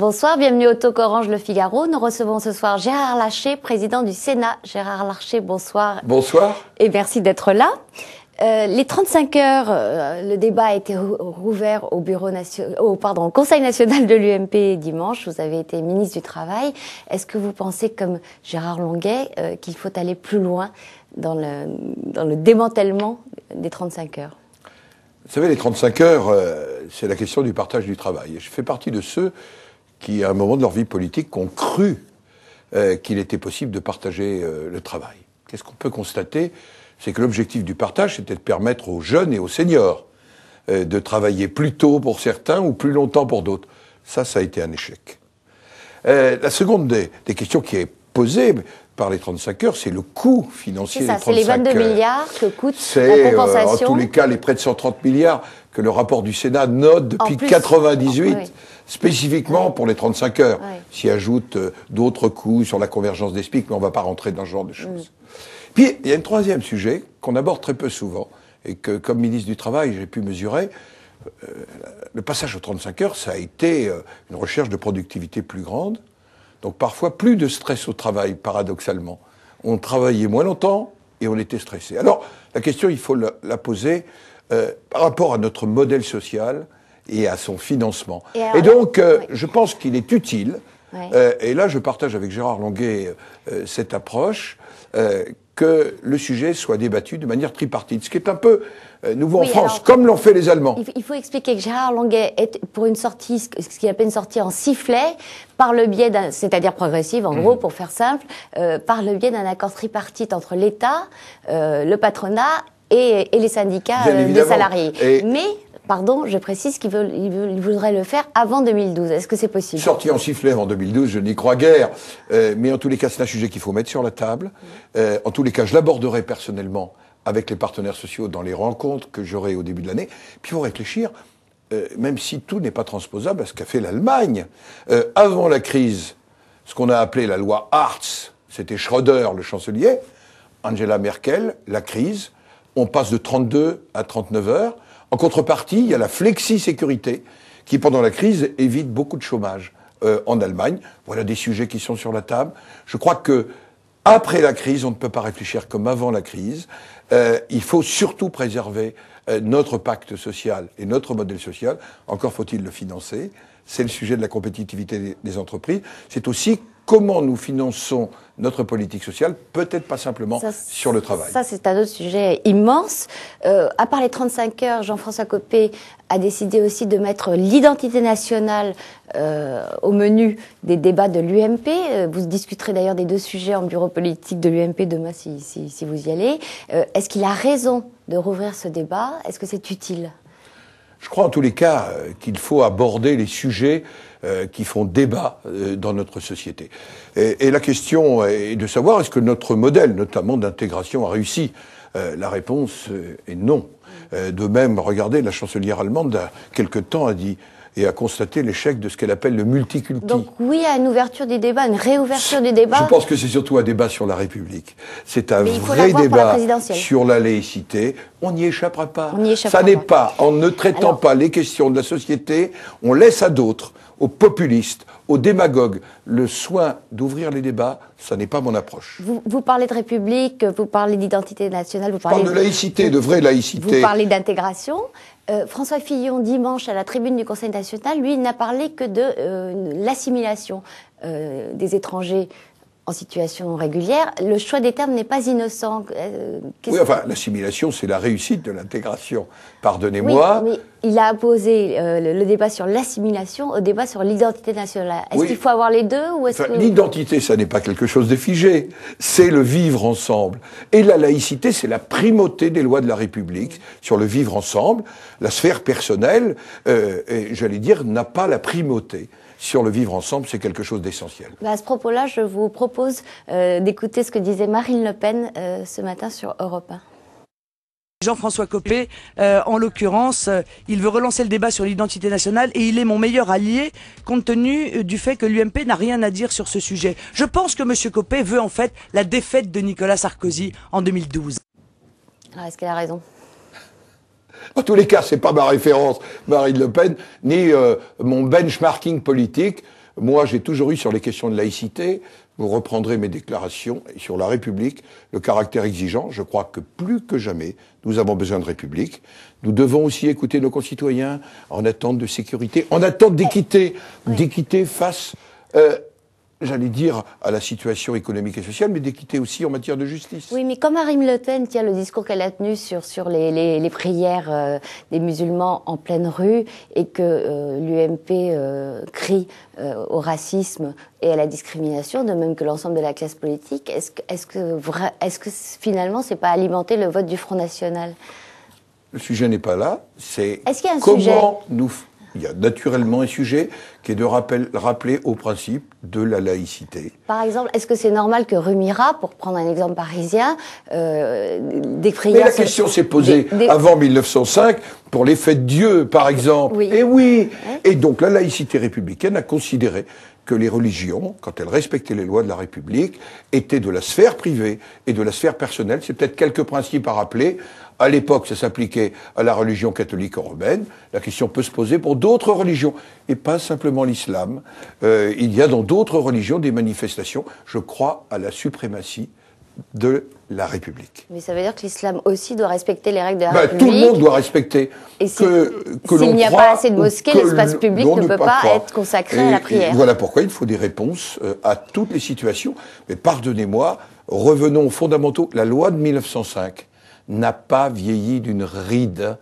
Bonsoir, bienvenue au Talk Orange Le Figaro. Nous recevons ce soir Gérard Larcher, président du Sénat. Gérard Larcher, bonsoir. Bonsoir. Et merci d'être là. Euh, les 35 heures, euh, le débat a été rouvert au, bureau pardon, Conseil national de l'UMP dimanche. Vous avez été ministre du Travail. Est-ce que vous pensez, comme Gérard Longuet, euh, qu'il faut aller plus loin dans le, dans le démantèlement des 35 heures Vous savez, les 35 heures, c'est la question du partage du travail. Je fais partie de ceux qui, à un moment de leur vie politique, ont cru euh, qu'il était possible de partager euh, le travail. Qu'est-ce qu'on peut constater C'est que l'objectif du partage, c'était de permettre aux jeunes et aux seniors euh, de travailler plus tôt pour certains ou plus longtemps pour d'autres. Ça, ça a été un échec. la seconde des, questions qui est posée, par les 35 heures, c'est le coût financier ça, des 35 heures. C'est les 22 milliards que coûte la compensation. C'est en tous les cas, les près de 130 milliards que le rapport du Sénat note depuis 1998, spécifiquement pour les 35 heures. S'y ajoutent euh, d'autres coups sur la convergence des SPIC, mais on ne va pas rentrer dans ce genre de mm. choses. Puis, il y a un troisième sujet qu'on aborde très peu souvent, et que, comme ministre du Travail, j'ai pu mesurer. Euh, le passage aux 35 heures, ça a été euh, une recherche de productivité plus grande, donc parfois plus de stress au travail, paradoxalement. On travaillait moins longtemps et on était stressé. Alors, la question, il faut la poser euh, par rapport à notre modèle social et à son financement. Et, donc, euh, je pense qu'il est utile, euh, et là je partage avec Gérard Longuet cette approche, que le sujet soit débattu de manière tripartite, ce qui est un peu nouveau en France, comme l'ont fait les Allemands. Il faut expliquer que Gérard Longuet est pour une sortie, ce qui appelle une sortie en sifflet, par le biais c'est-à-dire progressive en gros, mhm. pour faire simple, par le biais d'un accord tripartite entre l'État, le patronat et, les syndicats euh, de salariés. Mais pardon, je précise qu'ils voudraient le faire avant 2012. Est-ce que c'est possible Sorti en sifflet avant 2012, je n'y crois guère. Euh, mais en tous les cas, c'est un sujet qu'il faut mettre sur la table. Euh, en tous les cas, je l'aborderai personnellement avec les partenaires sociaux dans les rencontres que j'aurai au début de l'année. Puis il faut réfléchir, même si tout n'est pas transposable à ce qu'a fait l'Allemagne. avant la crise, ce qu'on a appelé la loi Hartz, c'était Schröder, le chancelier, Angela Merkel, la crise, on passe de 32 à 39 heures. En contrepartie, il y a la flexi-sécurité qui, pendant la crise, évite beaucoup de chômage euh, en Allemagne. Voilà des sujets qui sont sur la table. Je crois que après la crise, on ne peut pas réfléchir comme avant la crise. Euh, il faut surtout préserver euh, notre pacte social et notre modèle social. Encore faut-il le financer c'est le sujet de la compétitivité des entreprises. C'est aussi comment nous finançons notre politique sociale, peut-être pas simplement sur le travail. Ça, c'est un autre sujet immense. Euh, à part les 35 heures, Jean-François Copé a décidé aussi de mettre l'identité nationale euh, au menu des débats de l'UMP. Euh, vous discuterez d'ailleurs des deux sujets en bureau politique de l'UMP demain si, vous y allez. Est-ce qu'il a raison de rouvrir ce débat Est-ce que c'est utile je crois en tous les cas euh, qu'il faut aborder les sujets euh, qui font débat euh, dans notre société. Et, la question est de savoir est-ce que notre modèle, notamment d'intégration, a réussi. La réponse est non. Euh, de même, regardez, la chancelière allemande, a, quelque temps, a dit et a constaté l'échec de ce qu'elle appelle le multiculturalisme. Donc oui à une ouverture des débats, une réouverture des débats. Je pense que c'est surtout un débat sur la République. C'est un vrai débat sur la laïcité. On n'y échappera pas. On n'y échappera Ça n'est pas en ne traitant pas les questions de la société, on laisse à d'autres, aux populistes, aux démagogues le soin d'ouvrir les débats, ça n'est pas mon approche. Vous, parlez de République, vous parlez d'identité nationale, vous parlez parle de laïcité, de vraie laïcité. Vous parlez d'intégration. Euh, François Fillon, dimanche, à la tribune du Conseil national, lui, n'a parlé que de euh, l'assimilation euh, des étrangers en situation régulière. Le choix des termes n'est pas innocent. Euh, oui, enfin, l'assimilation, c'est la réussite de l'intégration. Pardonnez-moi. Oui, il a posé euh, le, débat sur l'assimilation au débat sur l'identité nationale. Est-ce qu'il faut avoir les deux ou est-ce que... L'identité, ça n'est pas quelque chose de figé. C'est le vivre ensemble. Et la laïcité, c'est la primauté des lois de la République sur le vivre ensemble. La sphère personnelle, euh, j'allais dire, n'a pas la primauté sur le vivre ensemble, c'est quelque chose d'essentiel. Bah, à ce propos-là, je vous propose euh, d'écouter ce que disait Marine Le Pen euh, ce matin sur Europe 1. Jean-François Copé, euh, en l'occurrence, il veut relancer le débat sur l'identité nationale et il est mon meilleur allié compte tenu du fait que l'UMP n'a rien à dire sur ce sujet. Je pense que M. Copé veut en fait la défaite de Nicolas Sarkozy en 2012. Alors est-ce qu'elle a raison en tous les cas, c'est pas ma référence, Marine Le Pen, ni euh, mon benchmarking politique. Moi, j'ai toujours eu sur les questions de laïcité, vous reprendrez mes déclarations sur la République, le caractère exigeant. Je crois que plus que jamais, nous avons besoin de République. Nous devons aussi écouter nos concitoyens en attente de sécurité, en attente d'équité, d'équité face euh, j'allais dire, à la situation économique et sociale, mais d'équité aussi en matière de justice. Oui, mais comme Marine Le Pen tient le discours qu'elle a tenu sur, sur les, prières euh, des musulmans en pleine rue et que euh, l'UMP euh, crie au racisme et à la discrimination, de même que l'ensemble de la classe politique, est-ce que, est-ce que, est que finalement, c'est pas alimenter le vote du Front National le sujet n'est pas là, c'est -ce comment sujet nous il y a naturellement un sujet qui est de rappel, rappeler au principe de la laïcité. Par exemple, est-ce que c'est normal que Rumira, pour prendre un exemple parisien, euh, Mais la question s'est posée avant 1905 pour les fêtes Dieu, par exemple. Oui. Et eh oui Et donc la laïcité républicaine a considéré que les religions, quand elles respectaient les lois de la République, étaient de la sphère privée et de la sphère personnelle. C'est peut-être quelques principes à rappeler à l'époque, ça s'appliquait à la religion catholique romaine. La question peut se poser pour d'autres religions, et pas simplement l'islam. Euh, il y a dans d'autres religions des manifestations. Je crois à la suprématie de la République. Mais ça veut dire que l'islam aussi doit respecter les règles de la République. Bah, tout le monde doit respecter. Et s'il n'y a pas assez de mosquées, l'espace public ne, peut pas, être consacré à la prière. Voilà pourquoi il faut des réponses euh, à toutes les situations. Mais pardonnez-moi, revenons aux fondamentaux. La loi de 1905 n'a pas vieilli d'une ride.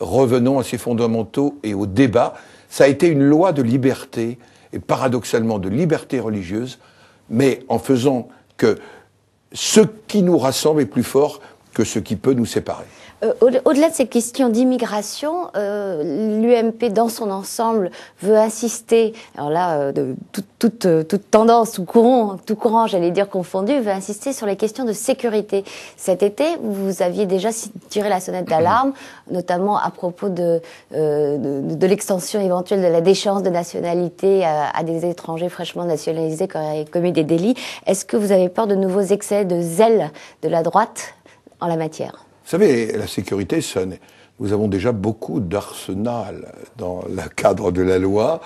Revenons à ses fondamentaux et au débat. Ça a été une loi de liberté, et paradoxalement de liberté religieuse, mais en faisant que ce qui nous rassemble est plus fort que ce qui peut nous séparer. Euh, au-delà de ces questions d'immigration, euh, l'UMP dans son ensemble veut insister, alors là, euh, de, toute, tendance, tout courant, tout courant j'allais dire confondu, veut insister sur les questions de sécurité. Cet été, vous aviez déjà tiré la sonnette d'alarme, notamment à propos de, l'extension éventuelle de la déchéance de nationalité à, des étrangers fraîchement nationalisés qui auraient commis des délits. Est-ce que vous avez peur de nouveaux excès de zèle de la droite en la matière vous savez, la sécurité, nous avons déjà beaucoup d'arsenal dans le cadre de la loi.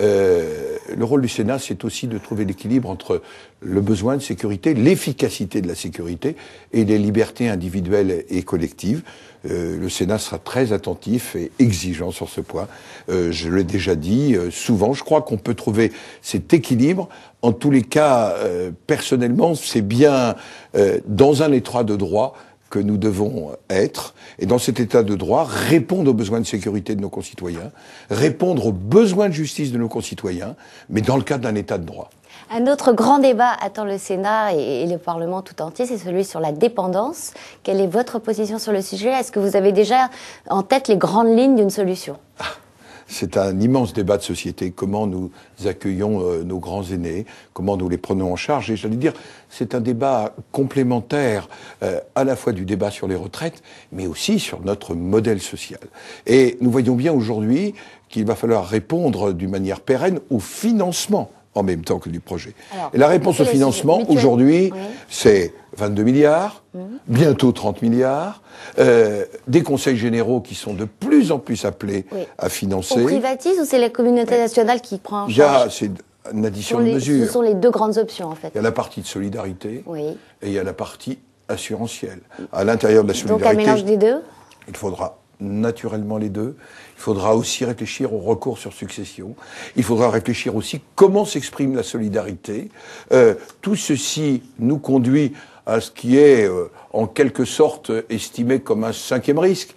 Euh, le rôle du Sénat, c'est aussi de trouver l'équilibre entre le besoin de sécurité, l'efficacité de la sécurité et les libertés individuelles et collectives. Euh, le Sénat sera très attentif et exigeant sur ce point. Euh, je l'ai déjà dit euh, souvent, je crois qu'on peut trouver cet équilibre. En tous les cas, euh, personnellement, c'est bien euh, dans un étroit de droit que nous devons être, et dans cet état de droit, répondre aux besoins de sécurité de nos concitoyens, répondre aux besoins de justice de nos concitoyens, mais dans le cadre d'un état de droit. Un autre grand débat attend le Sénat et le Parlement tout entier, c'est celui sur la dépendance. Quelle est votre position sur le sujet Est-ce que vous avez déjà en tête les grandes lignes d'une solution ah, c'est un immense débat de société, comment nous accueillons euh, nos grands aînés, comment nous les prenons en charge. Et j'allais dire, c'est un débat complémentaire euh, à la fois du débat sur les retraites, mais aussi sur notre modèle social. Et nous voyons bien aujourd'hui qu'il va falloir répondre d'une manière pérenne au financement en même temps que du projet. et la réponse au financement, aujourd'hui, c'est 22 milliards, mhm. bientôt 30 milliards, euh, des conseils généraux qui sont de plus en plus appelés à financer. On privatise ou c'est la communauté nationale qui prend en charge C'est une addition de mesures. Ce sont les deux grandes options, en fait. Il y a la partie de solidarité et il y a la partie assurantielle. À l'intérieur de la solidarité... Donc un mélange des deux Il faudra naturellement les deux. Il faudra aussi réfléchir au recours sur succession. Il faudra réfléchir aussi comment s'exprime la solidarité. Euh, tout ceci nous conduit à ce qui est euh, en quelque sorte estimé comme un cinquième risque.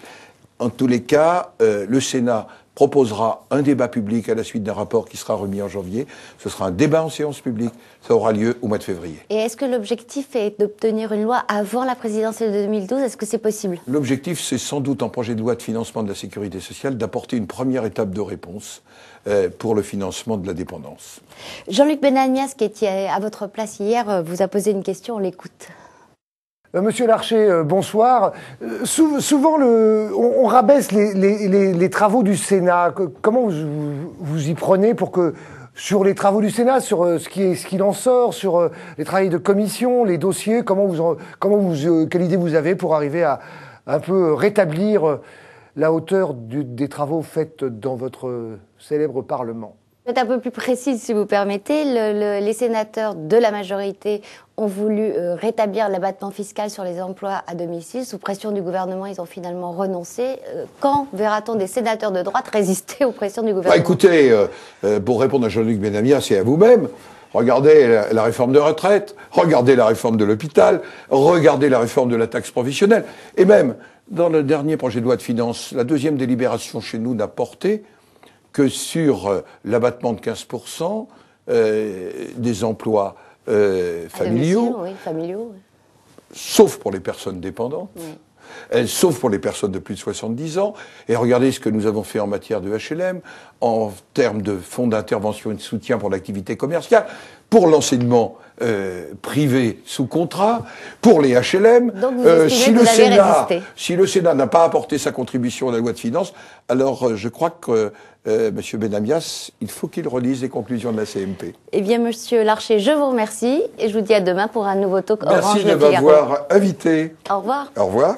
En tous les cas, euh, le Sénat proposera un débat public à la suite d'un rapport qui sera remis en janvier. Ce sera un débat en séance publique. Ça aura lieu au mois de février. Et est-ce que l'objectif est d'obtenir une loi avant la présidentielle de 2012 Est-ce que c'est possible L'objectif, c'est sans doute en projet de loi de financement de la sécurité sociale d'apporter une première étape de réponse euh, pour le financement de la dépendance. Jean-Luc Benagnas, qui était à votre place hier, vous a posé une question, on l'écoute. Euh, Monsieur Larcher, euh, bonsoir. Euh, souvent, on, rabaisse les, travaux du Sénat. comment vous, vous, y prenez pour que, sur les travaux du Sénat, sur ce qu'il ce qui en sort, sur les travaux de commission, les dossiers, comment vous, comment vous, quelle idée vous avez pour arriver à un peu rétablir la hauteur des travaux faits dans votre célèbre Parlement Peut-être un peu plus précise, si vous permettez. Le, les sénateurs de la majorité ont voulu euh, rétablir l'abattement fiscal sur les emplois à domicile. Sous pression du gouvernement, ils ont finalement renoncé. Euh, quand verra-t-on des sénateurs de droite résister aux pressions du gouvernement bah, Écoutez, euh, pour répondre à Jean-Luc Benamia, c'est à vous-même. Regardez la, la, réforme de retraite, regardez la réforme de l'hôpital, regardez la réforme de la taxe professionnelle. Et même, dans le dernier projet de loi de finances, la deuxième délibération chez nous n'a porté que sur euh, l'abattement de 15% euh, des emplois euh, ah, familiaux, sauf pour les personnes dépendantes. sauf pour les personnes de plus de 70 ans. Et regardez ce que nous avons fait en matière de HLM, en termes de fonds d'intervention et de soutien pour l'activité commerciale pour l'enseignement euh, privé sous contrat, pour les HLM. Euh, si, le Sénat, si le n'a pas apporté sa contribution à la loi de finances, alors euh, je crois que Monsieur M. Benamias, il faut qu'il relise les conclusions de la CMP. Eh bien, Monsieur Larcher, je vous remercie et je vous dis à demain pour un nouveau talk Merci de m'avoir invité. Au revoir. Au revoir.